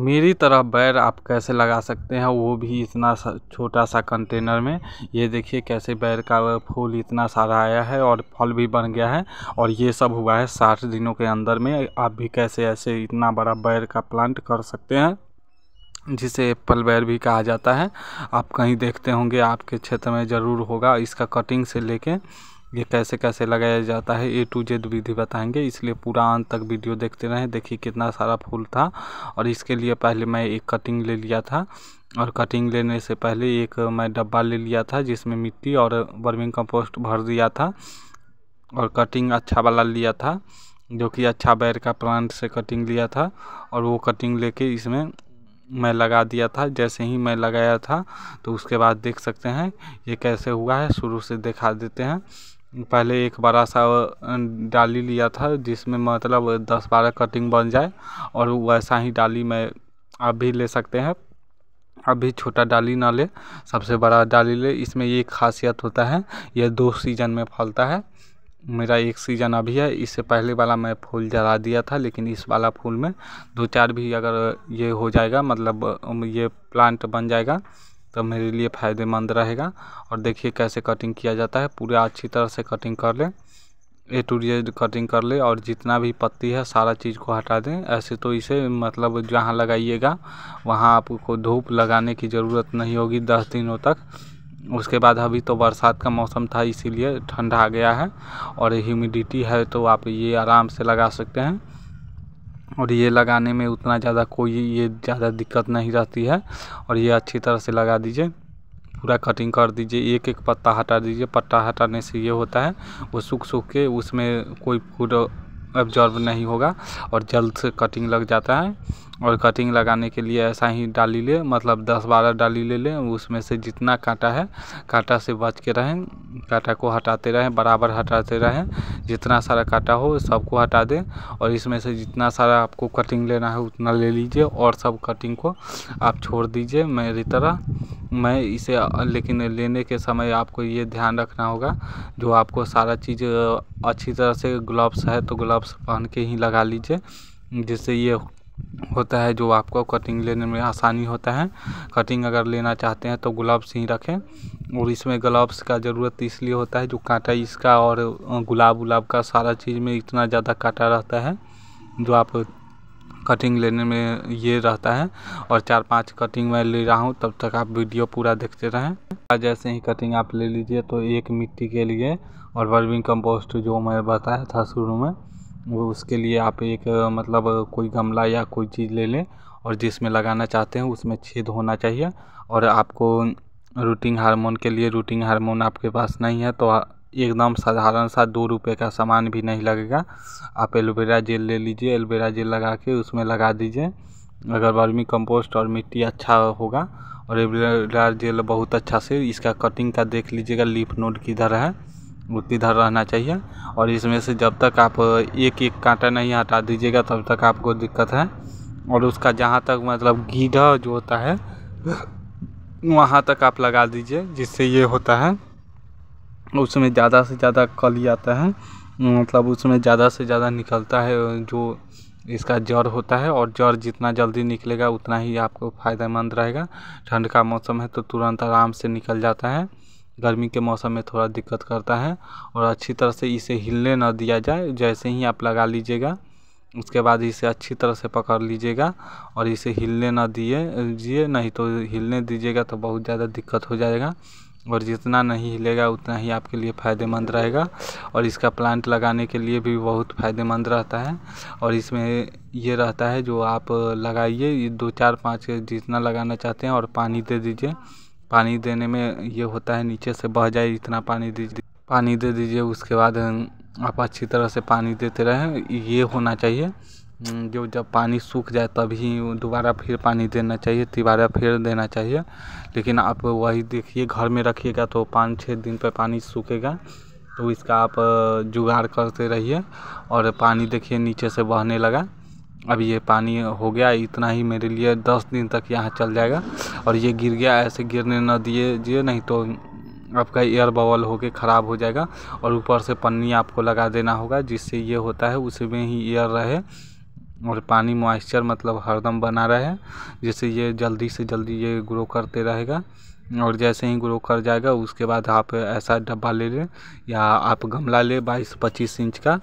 मेरी तरह बैर आप कैसे लगा सकते हैं वो भी इतना सा छोटा सा कंटेनर में ये देखिए कैसे बैर का फूल इतना सारा आया है और फल भी बन गया है और ये सब हुआ है साठ दिनों के अंदर में आप भी कैसे ऐसे इतना बड़ा बैर का प्लांट कर सकते हैं जिसे एप्पल बैर भी कहा जाता है आप कहीं देखते होंगे आपके क्षेत्र में ज़रूर होगा इसका कटिंग से लेके ये कैसे कैसे लगाया जाता है ए टू जेड विधि बताएंगे इसलिए पूरा अंत तक वीडियो देखते रहें देखिए कितना सारा फूल था और इसके लिए पहले मैं एक कटिंग ले लिया था और कटिंग लेने से पहले एक मैं डब्बा ले लिया था जिसमें मिट्टी और वर्मिंग कंपोस्ट भर दिया था और कटिंग अच्छा वाला लिया था जो कि अच्छा बैर का प्लांट से कटिंग लिया था और वो कटिंग लेके इसमें मैं लगा दिया था जैसे ही मैं लगाया था तो उसके बाद देख सकते हैं ये कैसे हुआ है शुरू से दिखा देते हैं पहले एक बड़ा सा डाली लिया था जिसमें मतलब दस बारह कटिंग बन जाए और वैसा ही डाली मैं आप भी ले सकते हैं अभी भी छोटा डाली ना ले सबसे बड़ा डाली ले इसमें ये खासियत होता है यह दो सीज़न में फलता है मेरा एक सीज़न अभी है इससे पहले वाला मैं फूल जला दिया था लेकिन इस वाला फूल में दो चार भी अगर ये हो जाएगा मतलब ये प्लांट बन जाएगा तो मेरे लिए फ़ायदेमंद रहेगा और देखिए कैसे कटिंग किया जाता है पूरा अच्छी तरह से कटिंग कर लें ए टू जेड कटिंग कर ले और जितना भी पत्ती है सारा चीज़ को हटा दें ऐसे तो इसे मतलब जहाँ लगाइएगा वहाँ आपको धूप लगाने की ज़रूरत नहीं होगी दस दिनों तक उसके बाद अभी तो बरसात का मौसम था इसीलिए ठंडा आ गया है और ह्यूमिडिटी है तो आप ये आराम से लगा सकते हैं और ये लगाने में उतना ज़्यादा कोई ये ज़्यादा दिक्कत नहीं रहती है और ये अच्छी तरह से लगा दीजिए पूरा कटिंग कर दीजिए एक एक पत्ता हटा दीजिए पत्ता हटाने से ये होता है वो सूख सूख के उसमें कोई फूड एब्जॉर्ब नहीं होगा और जल्द से कटिंग लग जाता है और कटिंग लगाने के लिए ऐसा ही डाली ले मतलब दस बारह डाली ले लें उसमें से जितना कांटा है कांटा से बच के रहें कांटा को हटाते रहें बराबर हटाते रहें जितना सारा कांटा हो सबको हटा दें और इसमें से जितना सारा आपको कटिंग लेना है उतना ले लीजिए और सब कटिंग को आप छोड़ दीजिए मेरी तरह मैं इसे लेकिन लेने के समय आपको ये ध्यान रखना होगा जो आपको सारा चीज़ अच्छी तरह से ग्लव्स है तो ग्लव्स पहन के ही लगा लीजिए जिससे ये होता है जो आपको कटिंग लेने में आसानी होता है कटिंग अगर लेना चाहते हैं तो ग्लव्स ही रखें और इसमें ग्लव्स का ज़रूरत इसलिए होता है जो कांटा इसका और गुलाब उलाब का सारा चीज़ में इतना ज़्यादा कांटा रहता है जो आप कटिंग लेने में ये रहता है और चार पांच कटिंग मैं ले रहा हूँ तब तक आप वीडियो पूरा देखते रहें जैसे ही कटिंग आप ले लीजिए तो एक मिट्टी के लिए और वर्मिंग कंपोस्ट जो मैं बताया था शुरू में वो उसके लिए आप एक मतलब कोई गमला या कोई चीज़ ले लें और जिसमें लगाना चाहते हैं उसमें छेद होना चाहिए और आपको रूटिंग हार्मोन के लिए रूटिंग हार्मोन आपके पास नहीं है तो एकदम साधारण सा दो रुपये का सामान भी नहीं लगेगा आप एलोवेरा जेल ले लीजिए एलोवेरा जेल लगा के उसमें लगा दीजिए अगर वर्मी कंपोस्ट और मिट्टी अच्छा होगा और एलोवेरा जेल बहुत अच्छा से इसका कटिंग का देख लीजिएगा लीफ नोड किधर है उतनी धर रहना चाहिए और इसमें से जब तक आप एक एक कांटा नहीं हटा दीजिएगा तब तक आपको दिक्कत है और उसका जहाँ तक मतलब गीढ़ा जो होता है वहाँ तक आप लगा दीजिए जिससे ये होता है उसमें ज़्यादा से ज़्यादा कली आता है मतलब उसमें ज़्यादा से ज़्यादा निकलता है जो इसका जड़ होता है और जड़ जितना जल्दी निकलेगा उतना ही आपको फ़ायदेमंद रहेगा ठंड का मौसम है तो तुरंत आराम से निकल जाता है गर्मी के मौसम में थोड़ा दिक्कत करता है और अच्छी तरह से इसे हिलने ना दिया जाए जैसे ही आप लगा लीजिएगा उसके बाद इसे अच्छी तरह से पकड़ लीजिएगा और इसे हिलने ना दिए दीजिए नहीं तो हिलने दीजिएगा तो बहुत ज़्यादा दिक्कत हो जाएगा और जितना नहीं हिलेगा उतना ही आपके लिए फ़ायदेमंद रहेगा और इसका प्लांट लगाने के लिए भी बहुत फ़ायदेमंद रहता है और इसमें ये रहता है जो आप लगाइए दो चार पाँच जितना लगाना चाहते हैं और पानी दे दीजिए पानी देने में ये होता है नीचे से बह जाए इतना पानी दीजिए पानी दे दीजिए उसके बाद आप अच्छी तरह से पानी देते रहें ये होना चाहिए जो जब पानी सूख जाए तभी दोबारा फिर पानी देना चाहिए तिबारा फिर देना चाहिए लेकिन आप वही देखिए घर में रखिएगा तो पाँच छः दिन पर पानी सूखेगा तो इसका आप जुगाड़ करते रहिए और पानी देखिए नीचे से बहने लगा अब ये पानी हो गया इतना ही मेरे लिए दस दिन तक यहाँ चल जाएगा और ये गिर गया ऐसे गिरने न दिए जिए नहीं तो आपका एयर बबल होके ख़राब हो जाएगा और ऊपर से पन्नी आपको लगा देना होगा जिससे ये होता है उसमें ही एयर रहे और पानी मॉइस्चर मतलब हरदम बना रहे जिससे ये जल्दी से जल्दी ये ग्रो करते रहेगा और जैसे ही ग्रो कर जाएगा उसके बाद आप ऐसा डब्बा ले लें या आप गमला ले बाईस पच्चीस इंच का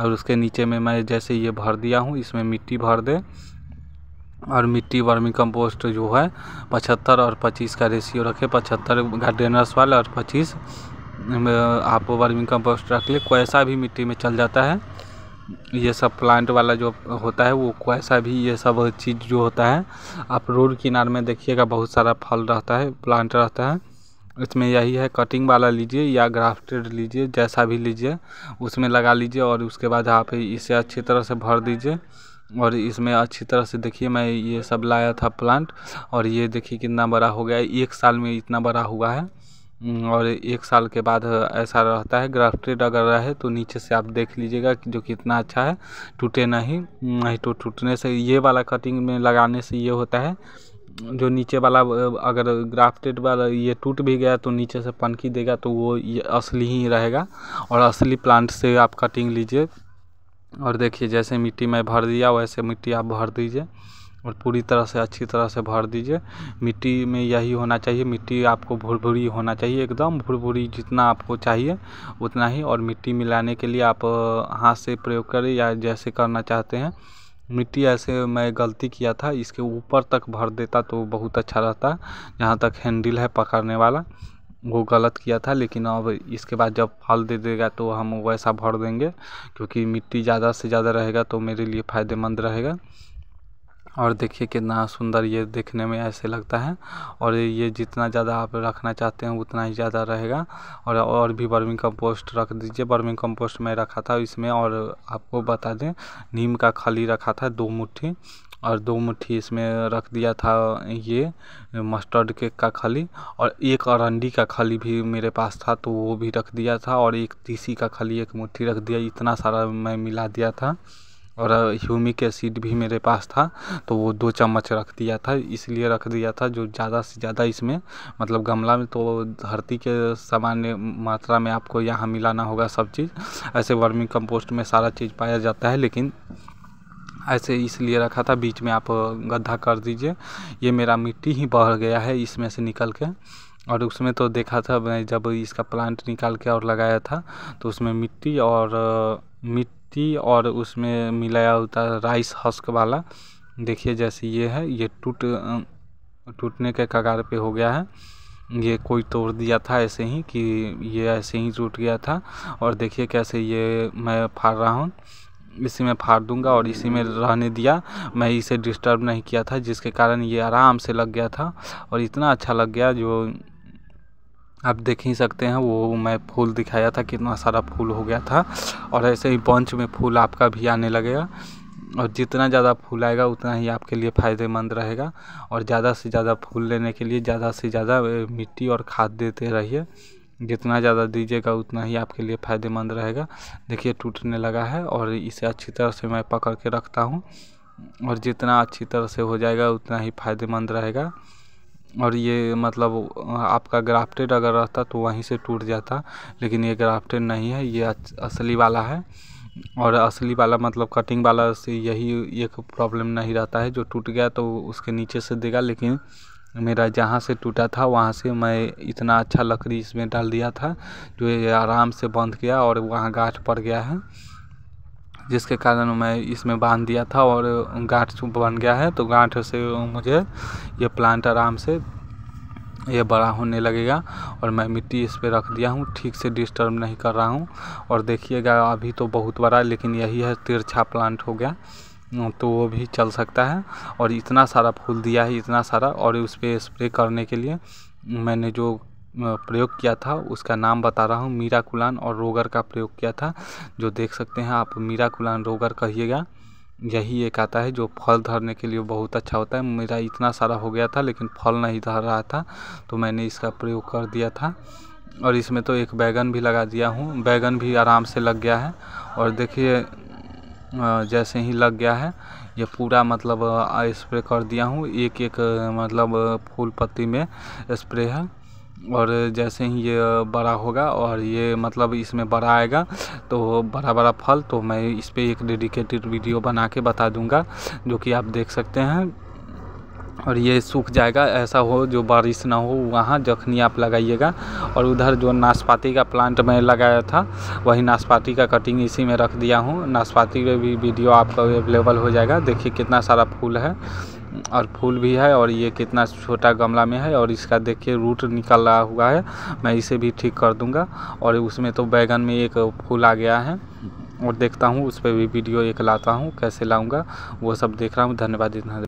और उसके नीचे में मैं जैसे ये भर दिया हूँ इसमें मिट्टी भर दें और मिट्टी वर्मी कंपोस्ट जो है पचहत्तर और पच्चीस का रेशियो रखें पचहत्तर गार्डनर्स वाला और पच्चीस आप वर्मी कंपोस्ट रख ले कैसा भी मिट्टी में चल जाता है ये सब प्लांट वाला जो होता है वो कैसा भी ये सब चीज़ जो होता है आप रोड किनार में देखिएगा बहुत सारा फल रहता है प्लांट रहता है इसमें यही है कटिंग वाला लीजिए या ग्राफ्टेड लीजिए जैसा भी लीजिए उसमें लगा लीजिए और उसके बाद आप इसे अच्छी तरह से भर दीजिए और इसमें अच्छी तरह से देखिए मैं ये सब लाया था प्लांट और ये देखिए कितना बड़ा हो गया एक साल में इतना बड़ा हुआ है हम्म, और एक साल के बाद ऐसा रहता है ग्राफ्टेड अगर रहे तो नीचे से आप देख लीजिएगा जो कितना अच्छा है टूटे नहीं नहीं तो टूटने से ये वाला कटिंग में लगाने से ये होता है जो नीचे वाला अगर ग्राफ्टेड वाला ये टूट भी गया तो नीचे से पनखी देगा तो वो ये असली ही रहेगा और असली प्लांट से आप कटिंग लीजिए और देखिए जैसे मिट्टी में भर दिया वैसे मिट्टी आप भर दीजिए और पूरी तरह से अच्छी तरह से भर दीजिए मिट्टी में यही होना चाहिए मिट्टी आपको भुरभुरी होना चाहिए एकदम भुरभुरी जितना आपको चाहिए उतना ही और मिट्टी मिलाने के लिए आप हाथ से प्रयोग करें या जैसे करना चाहते हैं मिट्टी ऐसे मैं गलती किया था इसके ऊपर तक भर देता तो बहुत अच्छा रहता जहाँ तक हैंडिल है पकड़ने वाला वो गलत किया था लेकिन अब इसके बाद जब फल दे देगा तो हम वैसा भर देंगे क्योंकि मिट्टी ज़्यादा से ज़्यादा रहेगा तो मेरे लिए फ़ायदेमंद रहेगा और देखिए कितना सुंदर ये देखने में ऐसे लगता है और ये जितना ज़्यादा आप रखना चाहते हैं उतना ही ज़्यादा रहेगा और और भी बर्मी कंपोस्ट रख दीजिए बर्मी कंपोस्ट में रखा था इसमें और आपको बता दें नीम का खली रखा था दो मुट्ठी और दो मुट्ठी इसमें रख दिया था ये मस्टर्ड केक का खली और एक अरंडी का खली भी मेरे पास था तो वो भी रख दिया था और एक तीसी का खली एक मुट्ठी रख दिया इतना सारा मैं मिला दिया था और ह्यूमिक एसिड भी मेरे पास था तो वो दो चम्मच रख दिया था इसलिए रख दिया था जो ज़्यादा से ज़्यादा इसमें मतलब गमला में तो धरती के सामान्य मात्रा में आपको यहाँ मिलाना होगा सब चीज़ ऐसे वर्मी कंपोस्ट में सारा चीज़ पाया जाता है लेकिन ऐसे इसलिए रखा था बीच में आप गड्ढा कर दीजिए ये मेरा मिट्टी ही बढ़ गया है इसमें से निकल के और उसमें तो देखा था मैं जब इसका प्लांट निकाल के और लगाया था तो उसमें मिट्टी और मिट्टी सूती और उसमें मिलाया होता है राइस हस्क वाला देखिए जैसे ये है ये टूट टूटने के कगार पे हो गया है ये कोई तोड़ दिया था ऐसे ही कि ये ऐसे ही टूट गया था और देखिए कैसे ये मैं फाड़ रहा हूँ इसी में फाड़ दूंगा और इसी में रहने दिया मैं इसे डिस्टर्ब नहीं किया था जिसके कारण ये आराम से लग गया था और इतना अच्छा लग गया जो आप देख ही सकते हैं वो मैं फूल दिखाया था कितना सारा फूल हो गया था और ऐसे ही बंच में फूल आपका भी आने लगेगा और जितना ज़्यादा फूल आएगा उतना ही आपके लिए फ़ायदेमंद रहेगा और ज़्यादा से ज़्यादा फूल लेने के लिए ज़्यादा से ज़्यादा मिट्टी और खाद देते रहिए जितना ज़्यादा दीजिएगा उतना ही आपके लिए फ़ायदेमंद रहेगा देखिए टूटने लगा है और इसे अच्छी तरह से मैं पकड़ के रखता हूँ और जितना अच्छी तरह से हो जाएगा उतना ही फ़ायदेमंद रहेगा और ये मतलब आपका ग्राफ्टेड अगर रहता तो वहीं से टूट जाता लेकिन ये ग्राफ्टेड नहीं है ये असली वाला है और असली वाला मतलब कटिंग वाला से यही एक प्रॉब्लम नहीं रहता है जो टूट गया तो उसके नीचे से देगा लेकिन मेरा जहाँ से टूटा था वहाँ से मैं इतना अच्छा लकड़ी इसमें डाल दिया था जो ये आराम से बंध गया और वहाँ गांठ पड़ गया है जिसके कारण मैं इसमें बांध दिया था और गांठ बन गया है तो गांठ से मुझे ये प्लांट आराम से ये बड़ा होने लगेगा और मैं मिट्टी इस पर रख दिया हूँ ठीक से डिस्टर्ब नहीं कर रहा हूँ और देखिएगा अभी तो बहुत बड़ा है लेकिन यही है तिरछा प्लांट हो गया तो वो भी चल सकता है और इतना सारा फूल दिया है इतना सारा और उस पर स्प्रे करने के लिए मैंने जो प्रयोग किया था उसका नाम बता रहा हूँ मीराकुलान और रोगर का प्रयोग किया था जो देख सकते हैं आप मीराकुलान रोगर कहिएगा यही एक आता है जो फल धरने के लिए बहुत अच्छा होता है मेरा इतना सारा हो गया था लेकिन फल नहीं धर रहा था तो मैंने इसका प्रयोग कर दिया था और इसमें तो एक बैगन भी लगा दिया हूँ बैगन भी आराम से लग गया है और देखिए जैसे ही लग गया है ये पूरा मतलब स्प्रे कर दिया हूँ एक एक मतलब फूल पत्ती में स्प्रे है और जैसे ही ये बड़ा होगा और ये मतलब इसमें बड़ा आएगा तो बड़ा बड़ा फल तो मैं इस पर एक डेडिकेटेड वीडियो बना के बता दूंगा जो कि आप देख सकते हैं और ये सूख जाएगा ऐसा हो जो बारिश ना हो वहाँ जखनी आप लगाइएगा और उधर जो नाशपाती का प्लांट मैं लगाया था वही नाशपाती का कटिंग इसी में रख दिया हूँ नाशपाती में भी वीडियो आपका अवेलेबल हो जाएगा देखिए कितना सारा फूल है और फूल भी है और ये कितना छोटा गमला में है और इसका देखिए रूट निकल रहा हुआ है मैं इसे भी ठीक कर दूंगा और उसमें तो बैगन में एक फूल आ गया है और देखता हूँ उस पर भी वीडियो एक लाता हूँ कैसे लाऊँगा वो सब देख रहा हूँ धन्यवाद इतना